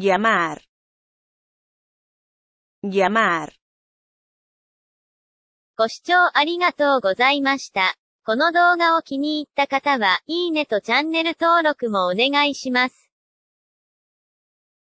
llamar, llamar. ご視聴ありがとうございました。この動画を気に入った方は、いいねとチャンネル登録もお願いします。